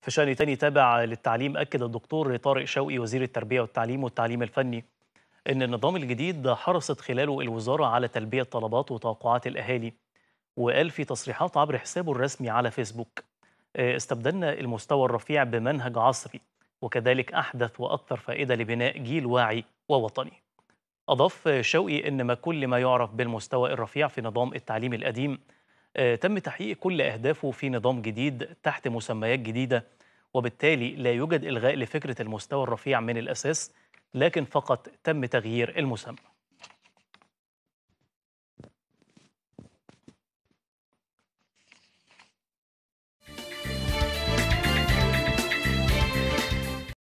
في شأن تاني تابع للتعليم أكد الدكتور طارق شوقي وزير التربية والتعليم والتعليم الفني أن النظام الجديد حرصت خلاله الوزارة على تلبية طلبات وتوقعات الأهالي وقال في تصريحات عبر حسابه الرسمي على فيسبوك آه، استبدلنا المستوى الرفيع بمنهج عصري وكذلك أحدث وأكثر فائدة لبناء جيل واعي ووطني أضاف شوقي أن ما كل ما يعرف بالمستوى الرفيع في نظام التعليم القديم آه، تم تحقيق كل أهدافه في نظام جديد تحت مسميات جديدة وبالتالي لا يوجد إلغاء لفكرة المستوى الرفيع من الأساس لكن فقط تم تغيير المسمى